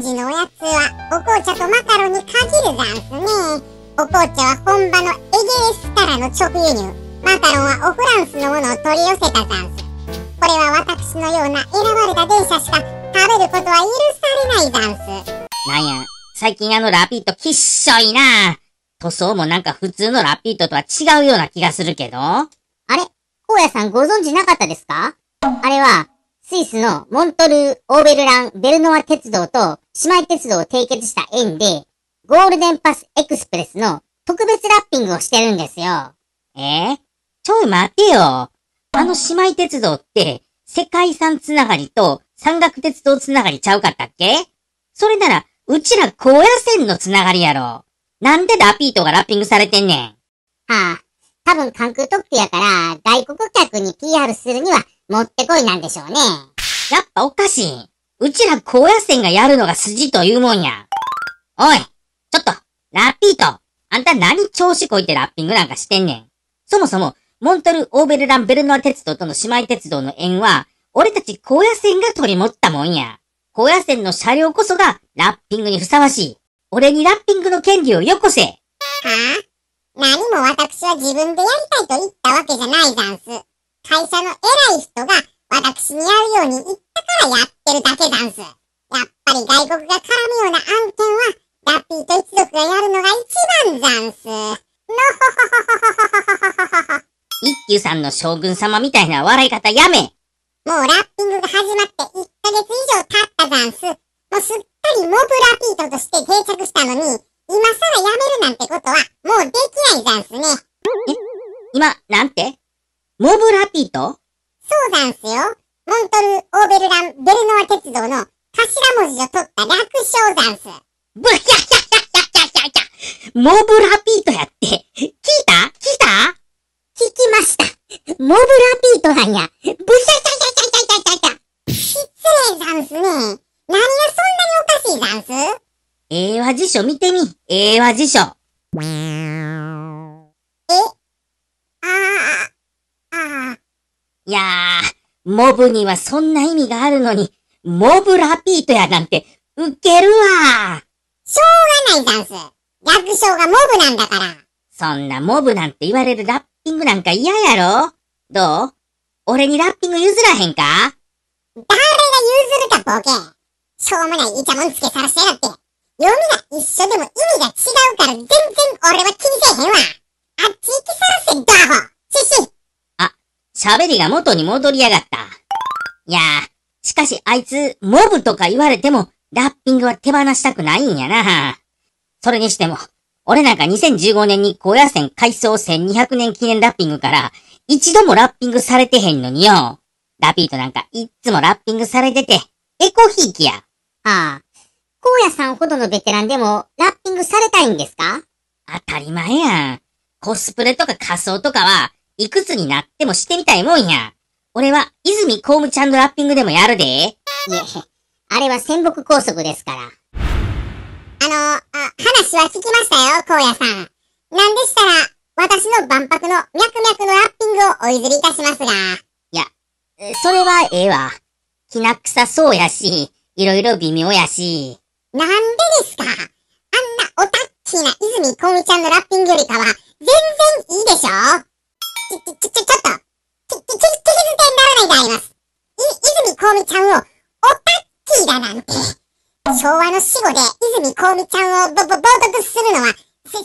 時のおやつは、お紅茶とマカロンに限るざんすね。お紅茶は本場のエゲレスからの直輸入。マカロンはオフランスのものを取り寄せたざんす。これは私のような選ばれた電車しか食べることは許されないざんす。なんや、最近あのラピートきっしょいな塗装もなんか普通のラピートとは違うような気がするけど。あれ大家さんご存知なかったですかあれは、スイスのモントルー、オーベルラン、ベルノワ鉄道と姉妹鉄道を締結した縁で、ゴールデンパスエクスプレスの特別ラッピングをしてるんですよ。えー、ちょい待てよ。あの姉妹鉄道って、世界遺産つながりと山岳鉄道つながりちゃうかったっけそれなら、うちら高野線のつながりやろ。なんでダピートがラッピングされてんねん。はあ、多分関空特急やから、外国客に PR するにはもってこいなんでしょうね。やっぱおかしい。うちら高野線がやるのが筋というもんや。おい、ちょっと、ラッピーと、あんた何調子こいてラッピングなんかしてんねん。そもそも、モントル・オーベルラン・ベルノア鉄道との姉妹鉄道の縁は、俺たち高野線が取り持ったもんや。高野線の車両こそがラッピングにふさわしい。俺にラッピングの権利をよこせ。はあ何も私は自分でやりたいと言ったわけじゃないざんす。会社の偉い人が私に会うように言ったからやってるだけざんす。やっぱり外国が絡むような案件は、ラッピーと一族がやるのが一番ざんす。のほほほほほほほほ一休さんの将軍様みたいな笑い方やめもうラッピングが始まって1ヶ月以上経ったざんす。もうすっかりモブラピートとして定着したのに、今更やめるなんてことはもうできないざんすね。え今、なんてモブラピートそうなんすよ。モントル・オーベルラン・ベルノア鉄道の頭文字を取った略称ざんす。ブヒャヒャヒャヒャヒャヒャヒャモブラピートやって。聞いた聞いた聞きました。モブラピートなんや。ブヒャヒャヒャヒャヒャヒャヒャヒャ。失礼ざんすね。何がそんなにおかしいざんす英和辞書見てみ。英和辞書。いやー、モブにはそんな意味があるのに、モブラピートやなんて、ウケるわしょうがないざんす。略称がモブなんだから。そんなモブなんて言われるラッピングなんか嫌やろどう俺にラッピング譲らへんか誰が譲るかボケ。しょうもないイチャモンつけさらしてやがって。読みが一緒でも意味が違うから全然俺は気にせえへんわ。あっち行きさらせ、ダーホ。シシ。喋りが元に戻りやがった。いやー、しかしあいつ、モブとか言われても、ラッピングは手放したくないんやな。それにしても、俺なんか2015年に高野戦改装1200年記念ラッピングから、一度もラッピングされてへんのによ。ラピートなんかいっつもラッピングされてて、エコひいきや。ああ。荒野さんほどのベテランでも、ラッピングされたいんですか当たり前やん。コスプレとか仮装とかは、いくつになってもしてみたいもんや。俺は、泉公務ちゃんのラッピングでもやるで。いえ、あれは戦国高速ですから。あのあ、話は聞きましたよ、荒野さん。なんでしたら、私の万博の脈々のラッピングをお譲りいたしますが。いや、それはええわ。きな臭そうやし、いろいろ微妙やし。なんでですかあんなオタッキーな泉公務ちゃんのラッピングよりかは、全然いいでしょみちゃんを、オタッキーだなんて。昭和の死後で泉香美ちゃんをぼ、ぼ、冒涜するのは、拙者が許さ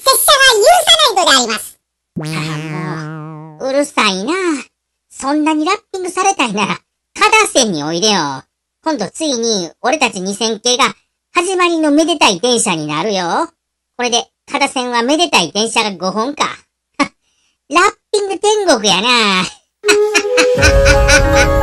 ないのであります。ああ、もう、うるさいな。そんなにラッピングされたいなら、カダセンにおいでよ。今度ついに、俺たち2000系が、始まりのめでたい電車になるよ。これで、カダセンはめでたい電車が5本か。ラッピング天国やな。